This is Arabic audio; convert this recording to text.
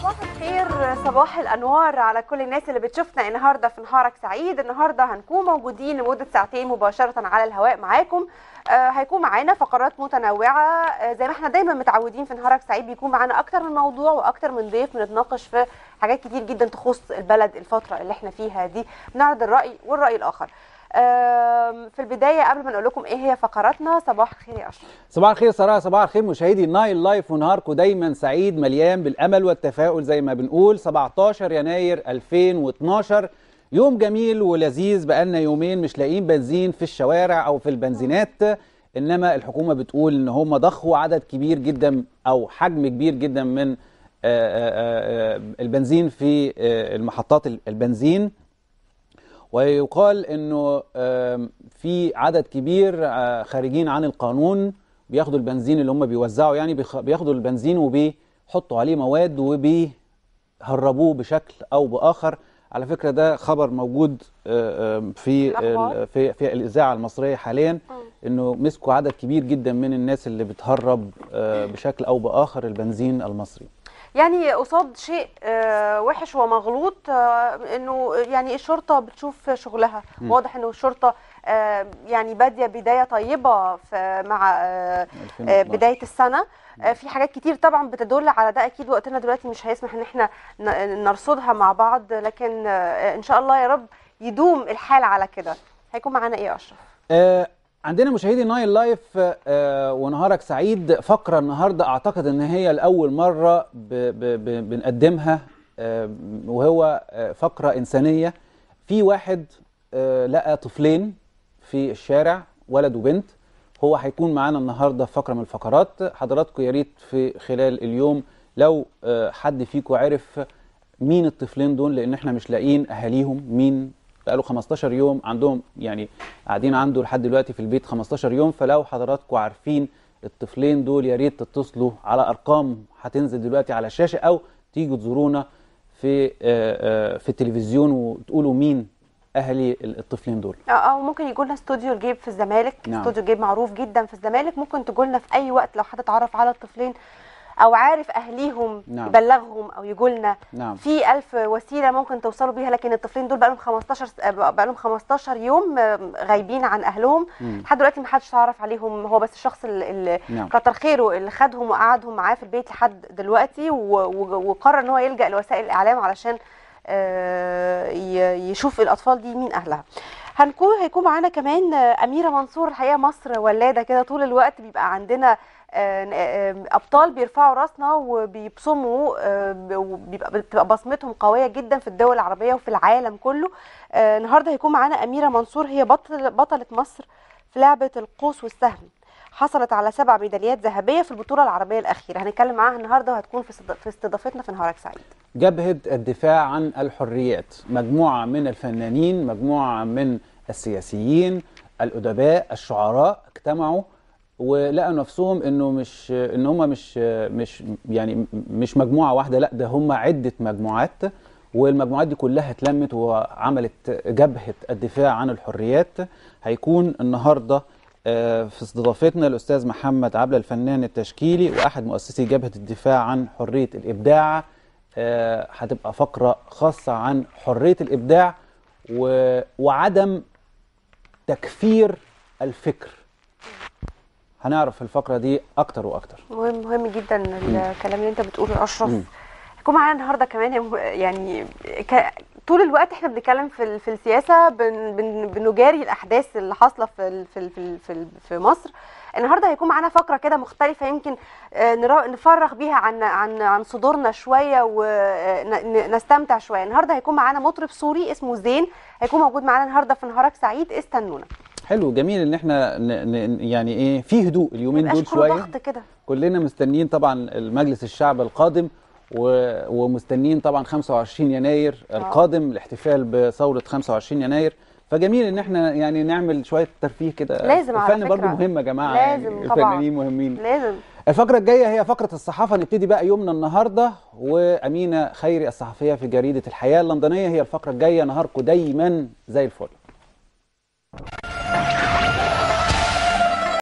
صباح الخير صباح الانوار على كل الناس اللي بتشوفنا النهارده في نهارك سعيد النهارده هنكون موجودين لمده ساعتين مباشره على الهواء معاكم آه، هيكون معانا فقرات متنوعه آه، زي ما احنا دايما متعودين في نهارك سعيد بيكون معانا اكتر من موضوع واكتر من ضيف بنتناقش في حاجات كتير جدا تخص البلد الفتره اللي احنا فيها دي بنعرض الراي والراي الاخر في البدايه قبل ما نقول لكم ايه هي فقراتنا صباح الخير يا اشرف صباح الخير سرايا صباح الخير مشاهدي نايل لايف ونهاركم دايما سعيد مليان بالامل والتفاؤل زي ما بنقول 17 يناير 2012 يوم جميل ولذيذ بقالنا يومين مش لاقيين بنزين في الشوارع او في البنزينات انما الحكومه بتقول ان هم ضخوا عدد كبير جدا او حجم كبير جدا من آه، آه، آه، البنزين في المحطات البنزين ويقال انه في عدد كبير آه، خارجين عن القانون بياخدوا البنزين اللي هم بيوزعوا يعني بياخدوا البنزين وبيحطوا عليه مواد وبيهربوه بشكل او باخر على فكره ده خبر موجود آه، في في في الاذاعه المصريه حاليا اه. انه مسكوا عدد كبير جدا من الناس اللي بتهرب بشكل او باخر البنزين المصري يعني قصاد شيء آه، وحش ومغلوط آه، انه يعني الشرطه بتشوف شغلها م. واضح انه الشرطه آه، يعني باديه بدايه طيبه مع بدايه السنه في حاجات كتير طبعا بتدل على ده اكيد وقتنا دلوقتي مش هيسمح ان احنا نرصدها مع بعض لكن ان شاء الله يا رب يدوم الحال على كده هيكون معانا ايه اشرف عندنا مشاهدي نايل لايف آه، ونهارك سعيد فقرة النهاردة أعتقد إن هي لأول مرة بنقدمها وهو آه، فقرة إنسانية في واحد آه، لقى طفلين في الشارع ولد وبنت هو هيكون معانا النهاردة في فقرة من الفقرات حضراتكم يا ريت في خلال اليوم لو حد فيكم عرف مين الطفلين دول لأن احنا مش لاقيين أهاليهم مين بقاله 15 يوم عندهم يعني قاعدين عنده لحد دلوقتي في البيت 15 يوم فلو حضراتكم عارفين الطفلين دول يا ريت تتصلوا على ارقام هتنزل دلوقتي على الشاشه او تيجوا تزورونا في آه، آه، في التلفزيون وتقولوا مين اهلي الطفلين دول او ممكن يجوا لنا استوديو الجيب في الزمالك نعم. استوديو الجيب معروف جدا في الزمالك ممكن تجوا لنا في اي وقت لو حد اتعرف على الطفلين او عارف اهليهم نعم. يبلغهم او لنا نعم. في ألف وسيله ممكن توصلوا بيها لكن الطفلين دول بقى لهم 15 بقى لهم 15 يوم غايبين عن اهلهم لحد دلوقتي ما حدش تعرف عليهم هو بس الشخص اللي نعم. كتر خيره اللي خدهم وقعدهم معاه في البيت لحد دلوقتي وقرر ان هو يلجا لوسائل الاعلام علشان آه، يشوف الاطفال دي مين اهلها هنكون هيكون معانا كمان آه، اميره منصور الحقيقه مصر ولاده كده طول الوقت بيبقى عندنا آه، ابطال بيرفعوا راسنا وبيبصموا وبيبقى بتبقى بصمتهم قويه جدا في الدول العربيه وفي العالم كله آه، النهارده هيكون معانا اميره منصور هي بطل بطله مصر في لعبه القوس والسهم حصلت على سبع ميداليات ذهبيه في البطوله العربيه الاخيره هنتكلم معاها النهارده وهتكون في استضافتنا في نهارك سعيد جبهه الدفاع عن الحريات مجموعه من الفنانين مجموعه من السياسيين الادباء الشعراء اجتمعوا ولقوا نفسهم انه مش ان هم مش مش يعني مش مجموعه واحده لا ده هم عده مجموعات والمجموعات دي كلها اتلمت وعملت جبهه الدفاع عن الحريات هيكون النهارده آه، في استضافتنا الأستاذ محمد عبلة الفنان التشكيلي وأحد مؤسسي جبهة الدفاع عن حرية الإبداع آه، هتبقى فقرة خاصة عن حرية الإبداع وعدم تكفير الفكر هنعرف في الفقرة دي أكتر وأكتر مهم مهم جدا الكلام اللي أنت بتقوله يا أشرف معانا النهارده كمان يعني ك... طول الوقت احنا بنتكلم في في السياسه بن بن بنجاري الاحداث اللي حاصله في في في في مصر النهارده هيكون معانا فقره كده مختلفه يمكن آه، نفرغ بيها عن عن عن صدورنا شويه ونستمتع آه، شويه النهارده هيكون معانا مطرب سوري اسمه زين هيكون موجود معانا النهارده في نهارك سعيد استنونا حلو جميل ان احنا ن... ن... يعني ايه في هدوء اليومين دول شويه كده كلنا مستنيين طبعا المجلس الشعب القادم ومستنيين طبعا 25 يناير آه. القادم الاحتفال بثوره 25 يناير فجميل ان احنا يعني نعمل شويه ترفيه كده لازم الفن برضه مهم يا جماعه يعني لازم يعني الفنانين مهمين لازم الفقره الجايه هي فقره الصحافه نبتدي بقى يومنا النهارده وامينه خيري الصحفيه في جريده الحياه اللندنيه هي الفقره الجايه نهاركم دايما زي الفل